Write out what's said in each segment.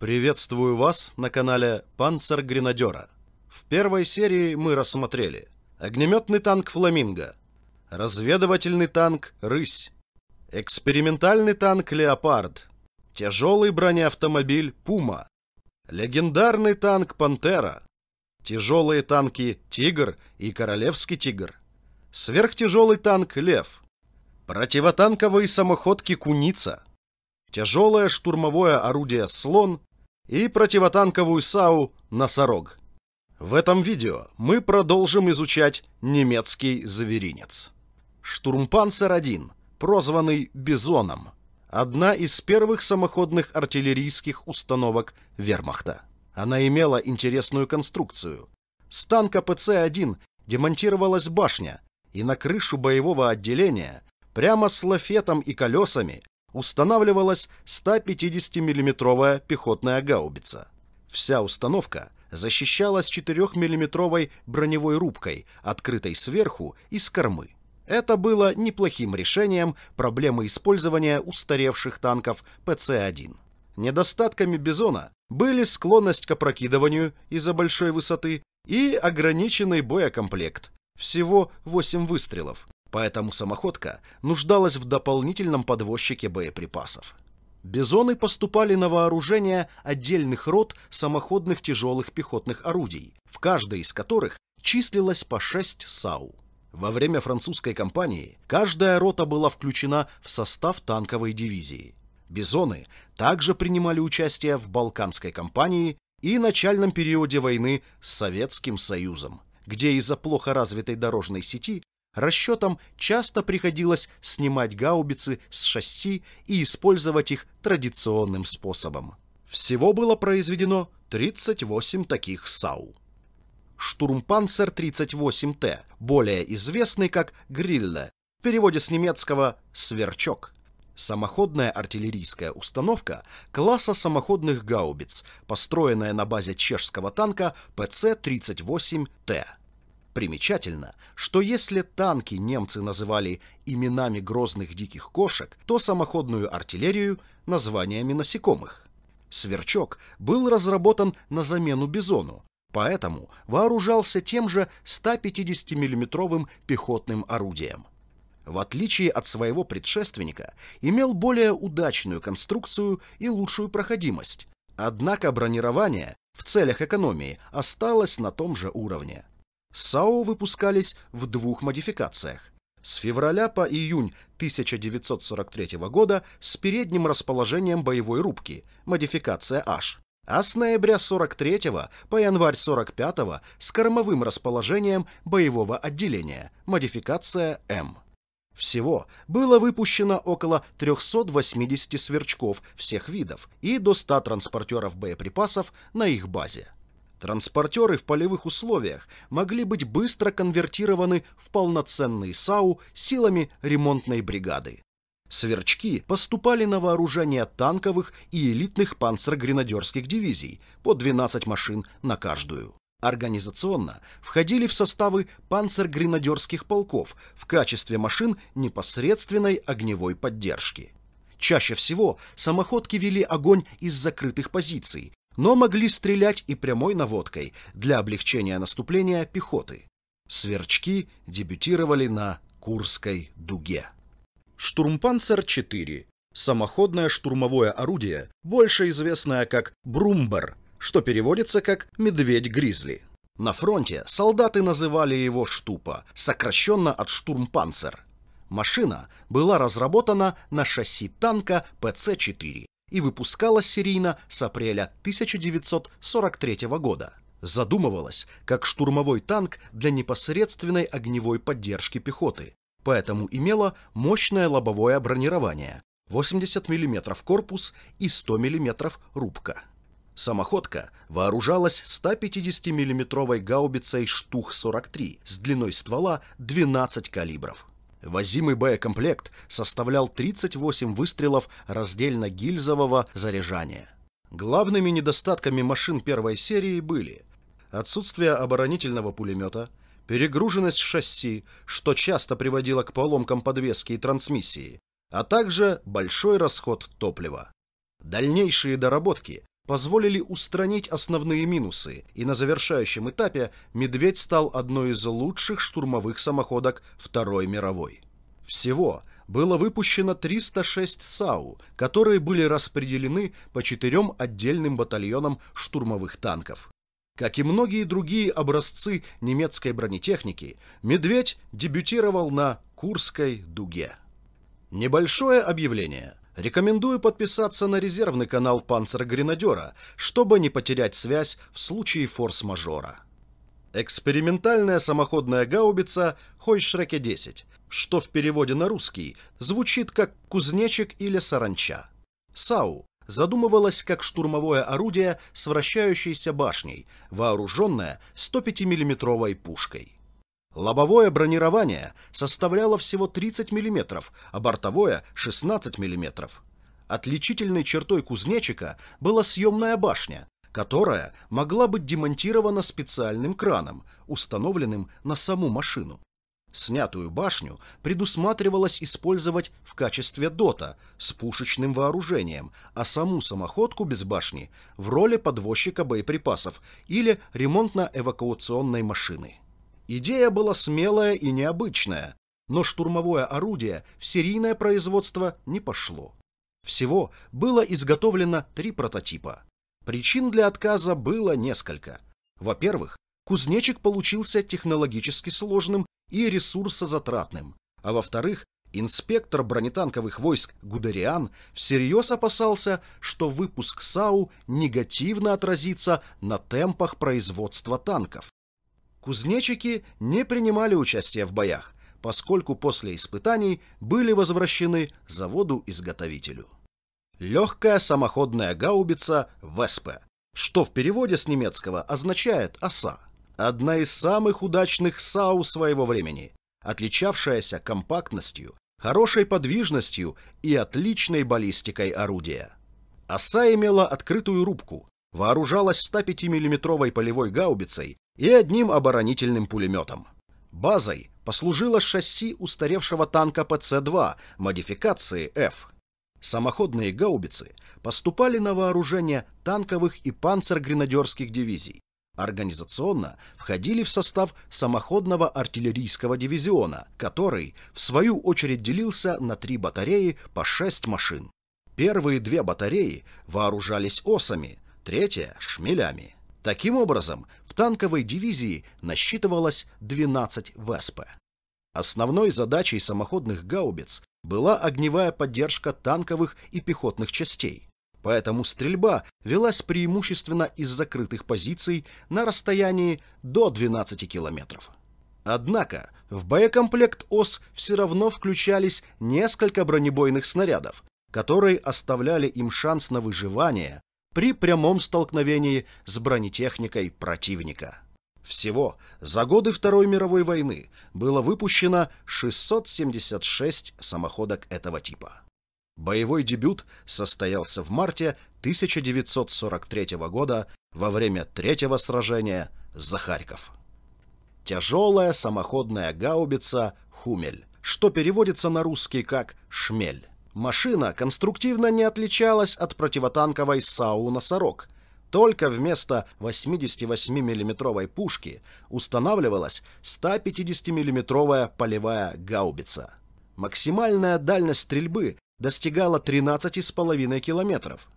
Приветствую вас на канале «Панцер Гренадера». В первой серии мы рассмотрели огнеметный танк «Фламинго», разведывательный танк «Рысь», экспериментальный танк «Леопард», тяжелый бронеавтомобиль «Пума», легендарный танк «Пантера», тяжелые танки «Тигр» и «Королевский тигр», сверхтяжелый танк «Лев», противотанковые самоходки «Куница», тяжелое штурмовое орудие «Слон» и противотанковую САУ «Носорог». В этом видео мы продолжим изучать немецкий зверинец. Штурмпанцер-1, прозванный «Бизоном», одна из первых самоходных артиллерийских установок вермахта. Она имела интересную конструкцию. С танка ПЦ-1 демонтировалась башня, и на крышу боевого отделения прямо с лафетом и колесами устанавливалась 150 миллиметровая пехотная гаубица. Вся установка защищалась 4-мм броневой рубкой, открытой сверху и с кормы. Это было неплохим решением проблемы использования устаревших танков ПЦ-1. Недостатками «Бизона» были склонность к опрокидыванию из-за большой высоты и ограниченный боекомплект – всего 8 выстрелов, Поэтому самоходка нуждалась в дополнительном подвозчике боеприпасов. Бизоны поступали на вооружение отдельных рот самоходных тяжелых пехотных орудий, в каждой из которых числилось по 6 САУ. Во время французской кампании каждая рота была включена в состав танковой дивизии. Бизоны также принимали участие в Балканской кампании и начальном периоде войны с Советским Союзом, где из-за плохо развитой дорожной сети Расчетам часто приходилось снимать гаубицы с шасси и использовать их традиционным способом. Всего было произведено 38 таких САУ. Штурмпанцер 38Т, более известный как Грилле, в переводе с немецкого «сверчок». Самоходная артиллерийская установка класса самоходных гаубиц, построенная на базе чешского танка ПЦ-38Т. Примечательно, что если танки немцы называли именами грозных диких кошек, то самоходную артиллерию – названиями насекомых. Сверчок был разработан на замену бизону, поэтому вооружался тем же 150 миллиметровым пехотным орудием. В отличие от своего предшественника, имел более удачную конструкцию и лучшую проходимость, однако бронирование в целях экономии осталось на том же уровне. САО выпускались в двух модификациях. С февраля по июнь 1943 года с передним расположением боевой рубки, модификация H, а с ноября 43 по январь 45 с кормовым расположением боевого отделения, модификация М. Всего было выпущено около 380 сверчков всех видов и до 100 транспортеров боеприпасов на их базе. Транспортеры в полевых условиях могли быть быстро конвертированы в полноценный САУ силами ремонтной бригады. Сверчки поступали на вооружение танковых и элитных панцергренадерских дивизий по 12 машин на каждую. Организационно входили в составы панцергренадерских полков в качестве машин непосредственной огневой поддержки. Чаще всего самоходки вели огонь из закрытых позиций, но могли стрелять и прямой наводкой для облегчения наступления пехоты. Сверчки дебютировали на Курской дуге. Штурмпанцер-4 – самоходное штурмовое орудие, больше известное как «Брумбер», что переводится как «медведь-гризли». На фронте солдаты называли его «штупа», сокращенно от «штурмпанцер». Машина была разработана на шасси танка ПЦ-4 и выпускалась серийно с апреля 1943 года. Задумывалась как штурмовой танк для непосредственной огневой поддержки пехоты, поэтому имела мощное лобовое бронирование 80 мм корпус и 100 мм рубка. Самоходка вооружалась 150 миллиметровой гаубицей «Штух-43» с длиной ствола 12 калибров. Возимый боекомплект составлял 38 выстрелов раздельно-гильзового заряжания. Главными недостатками машин первой серии были отсутствие оборонительного пулемета, перегруженность шасси, что часто приводило к поломкам подвески и трансмиссии, а также большой расход топлива. Дальнейшие доработки позволили устранить основные минусы, и на завершающем этапе «Медведь» стал одной из лучших штурмовых самоходок Второй мировой. Всего было выпущено 306 САУ, которые были распределены по четырем отдельным батальонам штурмовых танков. Как и многие другие образцы немецкой бронетехники, «Медведь» дебютировал на Курской дуге. Небольшое объявление – Рекомендую подписаться на резервный канал «Панцергренадера», чтобы не потерять связь в случае форс-мажора. Экспериментальная самоходная гаубица «Хойшреке-10», что в переводе на русский звучит как «кузнечик» или «саранча». «САУ» задумывалась как штурмовое орудие с вращающейся башней, вооруженное 105-миллиметровой пушкой. Лобовое бронирование составляло всего 30 мм, а бортовое — 16 мм. Отличительной чертой кузнечика была съемная башня, которая могла быть демонтирована специальным краном, установленным на саму машину. Снятую башню предусматривалось использовать в качестве дота с пушечным вооружением, а саму самоходку без башни в роли подвозчика боеприпасов или ремонтно-эвакуационной машины. Идея была смелая и необычная, но штурмовое орудие в серийное производство не пошло. Всего было изготовлено три прототипа. Причин для отказа было несколько. Во-первых, кузнечик получился технологически сложным и ресурсозатратным, а во-вторых, инспектор бронетанковых войск Гудериан всерьез опасался, что выпуск САУ негативно отразится на темпах производства танков. Кузнечики не принимали участия в боях, поскольку после испытаний были возвращены заводу-изготовителю. Легкая самоходная гаубица «Веспе», что в переводе с немецкого означает «оса». Одна из самых удачных САУ своего времени, отличавшаяся компактностью, хорошей подвижностью и отличной баллистикой орудия. Оса имела открытую рубку, вооружалась 105 миллиметровой полевой гаубицей и одним оборонительным пулеметом. Базой послужило шасси устаревшего танка ПЦ-2 модификации F. Самоходные гаубицы поступали на вооружение танковых и панцергренадерских дивизий. Организационно входили в состав самоходного артиллерийского дивизиона, который, в свою очередь, делился на три батареи по шесть машин. Первые две батареи вооружались осами, третья – шмелями. Таким образом, в танковой дивизии насчитывалось 12 ВЭСП. Основной задачей самоходных гаубиц была огневая поддержка танковых и пехотных частей. Поэтому стрельба велась преимущественно из закрытых позиций на расстоянии до 12 километров. Однако в боекомплект ОС все равно включались несколько бронебойных снарядов, которые оставляли им шанс на выживание при прямом столкновении с бронетехникой противника. Всего за годы Второй мировой войны было выпущено 676 самоходок этого типа. Боевой дебют состоялся в марте 1943 года во время третьего сражения за Харьков. Тяжелая самоходная гаубица «Хумель», что переводится на русский как «шмель». Машина конструктивно не отличалась от противотанковой САУ «Носорог», только вместо 88 миллиметровой пушки устанавливалась 150 миллиметровая полевая гаубица. Максимальная дальность стрельбы достигала 13,5 километров.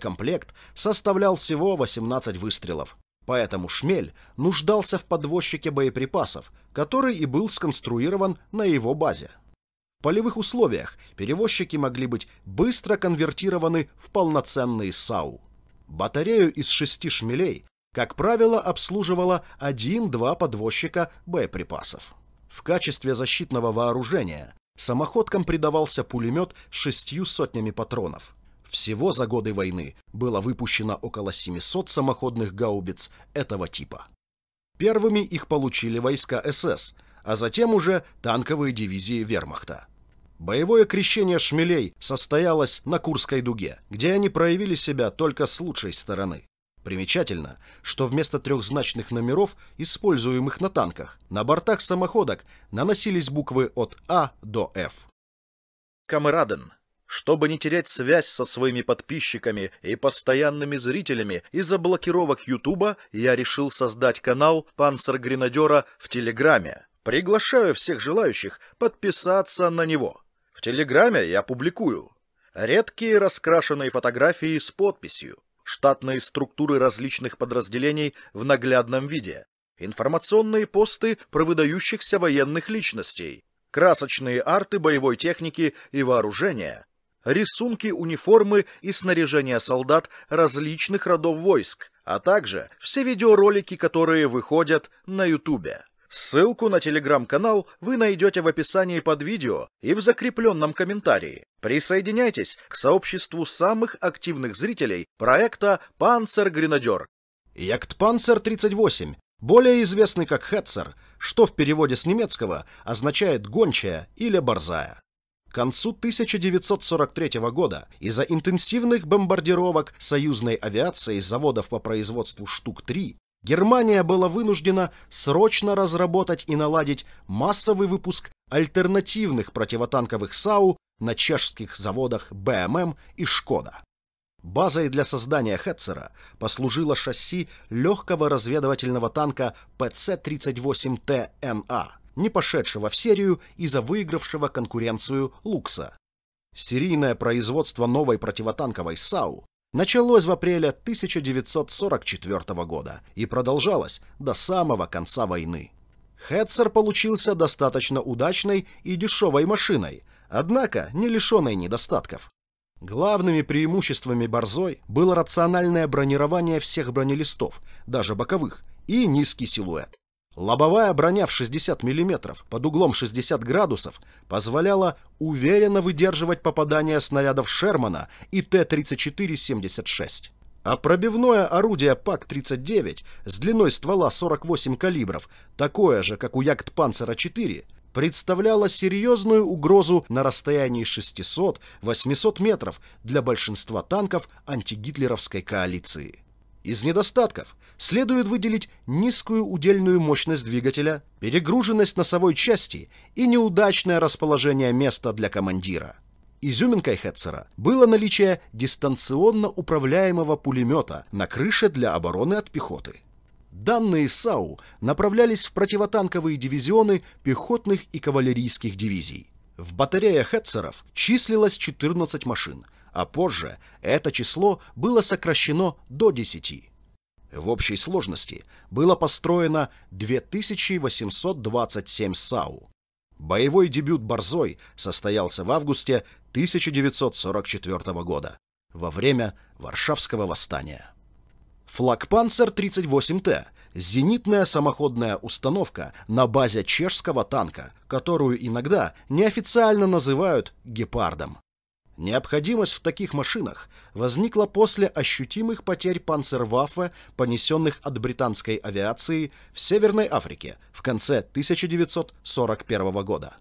комплект составлял всего 18 выстрелов. Поэтому «Шмель» нуждался в подвозчике боеприпасов, который и был сконструирован на его базе полевых условиях перевозчики могли быть быстро конвертированы в полноценные САУ. Батарею из шести шмелей, как правило, обслуживало один-два подвозчика боеприпасов. В качестве защитного вооружения самоходкам придавался пулемет с шестью сотнями патронов. Всего за годы войны было выпущено около 700 самоходных гаубиц этого типа. Первыми их получили войска СС – а затем уже танковые дивизии вермахта. Боевое крещение «Шмелей» состоялось на Курской дуге, где они проявили себя только с лучшей стороны. Примечательно, что вместо трехзначных номеров, используемых на танках, на бортах самоходок наносились буквы от А до Ф. Камраден. Чтобы не терять связь со своими подписчиками и постоянными зрителями из-за блокировок Ютуба, я решил создать канал «Панцер Гренадера» в Телеграме. Приглашаю всех желающих подписаться на него. В Телеграме я публикую редкие раскрашенные фотографии с подписью, штатные структуры различных подразделений в наглядном виде, информационные посты про выдающихся военных личностей, красочные арты боевой техники и вооружения, рисунки униформы и снаряжения солдат различных родов войск, а также все видеоролики, которые выходят на Ютубе. Ссылку на телеграм-канал вы найдете в описании под видео и в закрепленном комментарии. Присоединяйтесь к сообществу самых активных зрителей проекта «Панцер-гренадер». 38 более известный как «Хетцер», что в переводе с немецкого означает «гончая» или «борзая». К концу 1943 года из-за интенсивных бомбардировок союзной авиации заводов по производству «Штук-3» Германия была вынуждена срочно разработать и наладить массовый выпуск альтернативных противотанковых САУ на чешских заводах БММ и Шкода. Базой для создания Хетцера послужило шасси легкого разведывательного танка ПЦ-38ТНА, не пошедшего в серию из-за выигравшего конкуренцию «Лукса». Серийное производство новой противотанковой САУ началось в апреле 1944 года и продолжалось до самого конца войны. Хетцер получился достаточно удачной и дешевой машиной, однако не лишенной недостатков. Главными преимуществами «Борзой» было рациональное бронирование всех бронелистов, даже боковых, и низкий силуэт. Лобовая броня в 60 мм под углом 60 градусов позволяла уверенно выдерживать попадания снарядов Шермана и Т-34-76. А пробивное орудие ПАК-39 с длиной ствола 48 калибров, такое же, как у Ягдпанцера-4, представляло серьезную угрозу на расстоянии 600-800 метров для большинства танков антигитлеровской коалиции. Из недостатков следует выделить низкую удельную мощность двигателя, перегруженность носовой части и неудачное расположение места для командира. Изюминкой Хетцера было наличие дистанционно управляемого пулемета на крыше для обороны от пехоты. Данные САУ направлялись в противотанковые дивизионы пехотных и кавалерийских дивизий. В батарее Хетцеров числилось 14 машин – а позже это число было сокращено до 10. В общей сложности было построено 2827 САУ. Боевой дебют «Борзой» состоялся в августе 1944 года во время Варшавского восстания. Флагпанцер 38Т – зенитная самоходная установка на базе чешского танка, которую иногда неофициально называют «гепардом». Необходимость в таких машинах возникла после ощутимых потерь панцерваффе, понесенных от британской авиации в Северной Африке в конце 1941 года.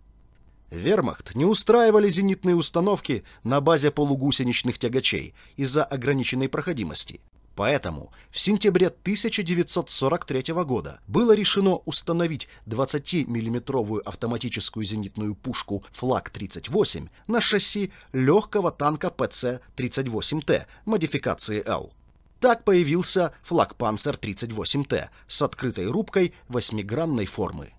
Вермахт не устраивали зенитные установки на базе полугусеничных тягачей из-за ограниченной проходимости, Поэтому в сентябре 1943 года было решено установить 20-миллиметровую автоматическую зенитную пушку «Флаг-38» на шасси легкого танка ПЦ-38Т модификации «Л». Так появился флаг «Панцер-38Т» с открытой рубкой восьмигранной формы.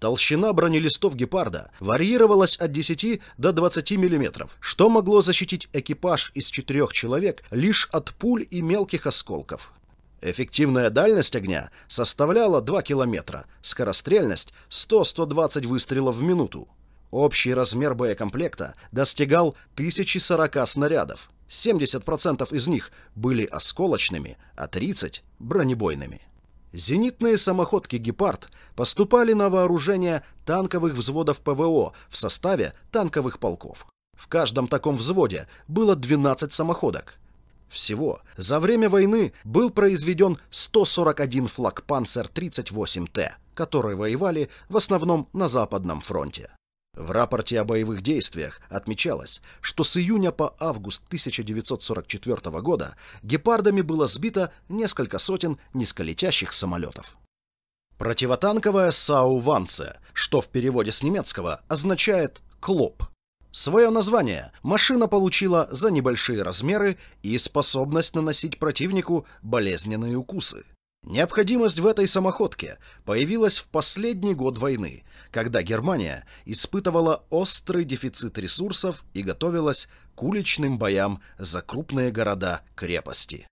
Толщина бронелистов «Гепарда» варьировалась от 10 до 20 мм, что могло защитить экипаж из четырех человек лишь от пуль и мелких осколков. Эффективная дальность огня составляла 2 километра, скорострельность — 100-120 выстрелов в минуту. Общий размер боекомплекта достигал 1040 снарядов. 70% из них были осколочными, а 30 — бронебойными. Зенитные самоходки «Гепард» поступали на вооружение танковых взводов ПВО в составе танковых полков. В каждом таком взводе было 12 самоходок. Всего за время войны был произведен 141 флаг «Панцер-38Т», которые воевали в основном на Западном фронте. В рапорте о боевых действиях отмечалось, что с июня по август 1944 года гепардами было сбито несколько сотен низколетящих самолетов. Противотанковая САУ «Ванце», что в переводе с немецкого означает «клоп». Свое название машина получила за небольшие размеры и способность наносить противнику болезненные укусы. Необходимость в этой самоходке появилась в последний год войны, когда Германия испытывала острый дефицит ресурсов и готовилась к уличным боям за крупные города-крепости.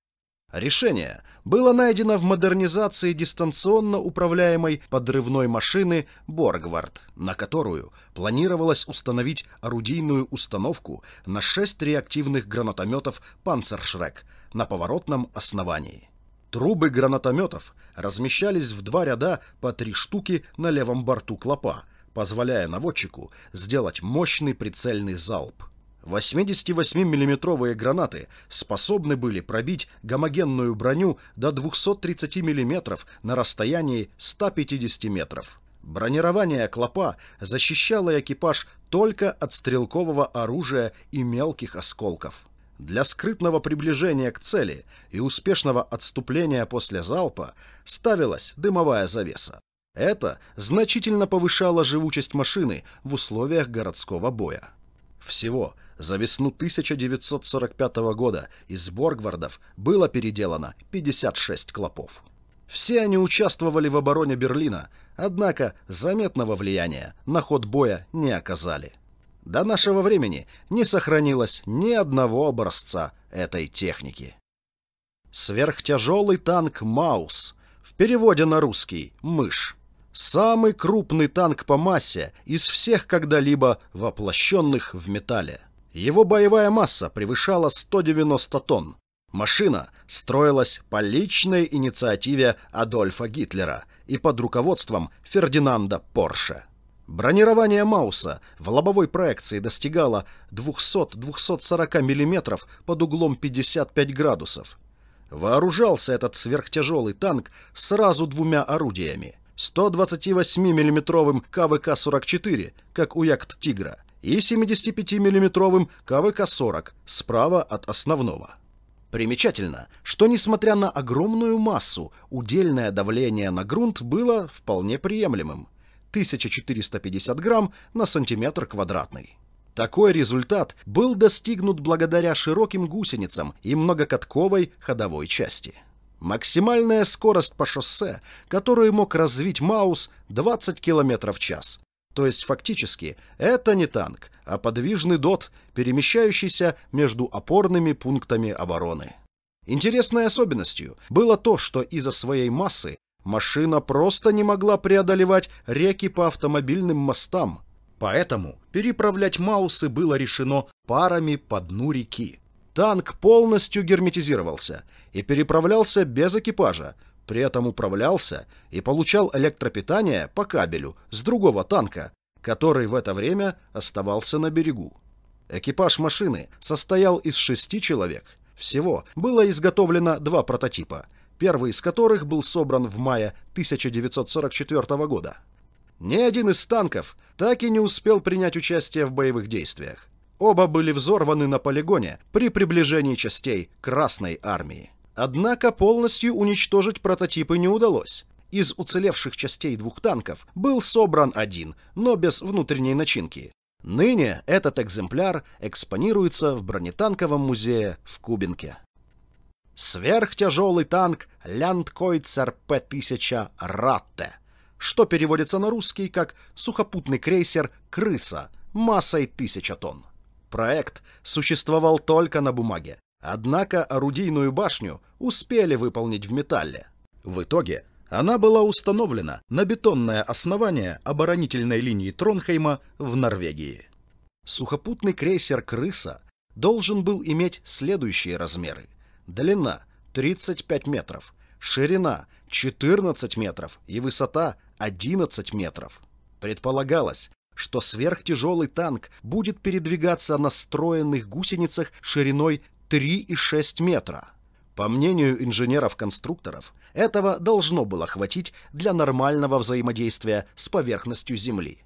Решение было найдено в модернизации дистанционно управляемой подрывной машины «Боргвард», на которую планировалось установить орудийную установку на шесть реактивных гранатометов «Панцершрек» на поворотном основании. Трубы гранатометов размещались в два ряда по три штуки на левом борту клопа, позволяя наводчику сделать мощный прицельный залп. 88 миллиметровые гранаты способны были пробить гомогенную броню до 230 мм на расстоянии 150 метров. Бронирование клопа защищало экипаж только от стрелкового оружия и мелких осколков. Для скрытного приближения к цели и успешного отступления после залпа ставилась дымовая завеса. Это значительно повышало живучесть машины в условиях городского боя. Всего за весну 1945 года из Боргвардов было переделано 56 клопов. Все они участвовали в обороне Берлина, однако заметного влияния на ход боя не оказали до нашего времени не сохранилось ни одного образца этой техники. Сверхтяжелый танк «Маус», в переводе на русский «мышь», самый крупный танк по массе из всех когда-либо воплощенных в металле. Его боевая масса превышала 190 тонн. Машина строилась по личной инициативе Адольфа Гитлера и под руководством Фердинанда Порше. Бронирование Мауса в лобовой проекции достигало 200-240 мм под углом 55 градусов. Вооружался этот сверхтяжелый танк сразу двумя орудиями. 128 миллиметровым КВК-44, как у яхт «Тигра», и 75 миллиметровым КВК-40 справа от основного. Примечательно, что несмотря на огромную массу, удельное давление на грунт было вполне приемлемым. 1450 грамм на сантиметр квадратный. Такой результат был достигнут благодаря широким гусеницам и многокатковой ходовой части. Максимальная скорость по шоссе, которую мог развить Маус, 20 км в час. То есть фактически это не танк, а подвижный дот, перемещающийся между опорными пунктами обороны. Интересной особенностью было то, что из-за своей массы машина просто не могла преодолевать реки по автомобильным мостам. Поэтому переправлять Маусы было решено парами по дну реки. Танк полностью герметизировался и переправлялся без экипажа, при этом управлялся и получал электропитание по кабелю с другого танка, который в это время оставался на берегу. Экипаж машины состоял из шести человек. Всего было изготовлено два прототипа – первый из которых был собран в мае 1944 года. Ни один из танков так и не успел принять участие в боевых действиях. Оба были взорваны на полигоне при приближении частей Красной армии. Однако полностью уничтожить прототипы не удалось. Из уцелевших частей двух танков был собран один, но без внутренней начинки. Ныне этот экземпляр экспонируется в бронетанковом музее в Кубинке сверхтяжелый танк «Ляндкойцер П-1000 «Ратте», что переводится на русский как «сухопутный крейсер «Крыса» массой 1000 тонн. Проект существовал только на бумаге, однако орудийную башню успели выполнить в металле. В итоге она была установлена на бетонное основание оборонительной линии Тронхейма в Норвегии. Сухопутный крейсер «Крыса» должен был иметь следующие размеры – Длина 35 метров, ширина 14 метров и высота 11 метров. Предполагалось, что сверхтяжелый танк будет передвигаться на строенных гусеницах шириной 3,6 метра. По мнению инженеров-конструкторов, этого должно было хватить для нормального взаимодействия с поверхностью Земли.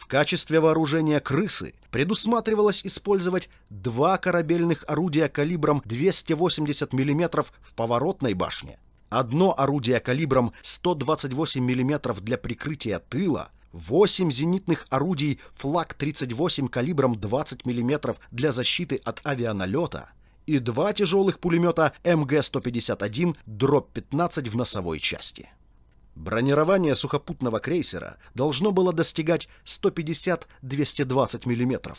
В качестве вооружения крысы предусматривалось использовать два корабельных орудия калибром 280 мм в поворотной башне, одно орудие калибром 128 мм для прикрытия тыла, 8 зенитных орудий «Флаг-38» калибром 20 мм для защиты от авианалета и два тяжелых пулемета МГ-151 дробь 15 в носовой части. Бронирование сухопутного крейсера должно было достигать 150-220 мм.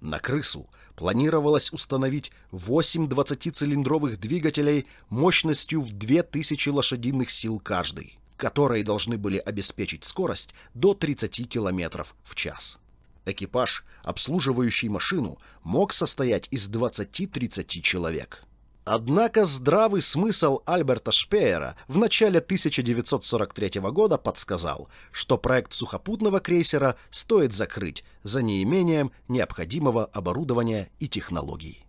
На крысу планировалось установить 8 20-цилиндровых двигателей мощностью в 2000 лошадиных сил каждый, которые должны были обеспечить скорость до 30 км в час. Экипаж, обслуживающий машину, мог состоять из 20-30 человек. Однако здравый смысл Альберта Шпеера в начале 1943 года подсказал, что проект сухопутного крейсера стоит закрыть за неимением необходимого оборудования и технологий.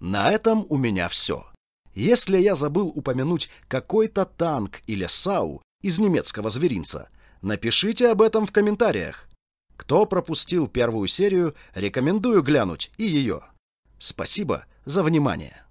На этом у меня все. Если я забыл упомянуть какой-то танк или САУ из немецкого зверинца, напишите об этом в комментариях. Кто пропустил первую серию, рекомендую глянуть и ее. Спасибо за внимание.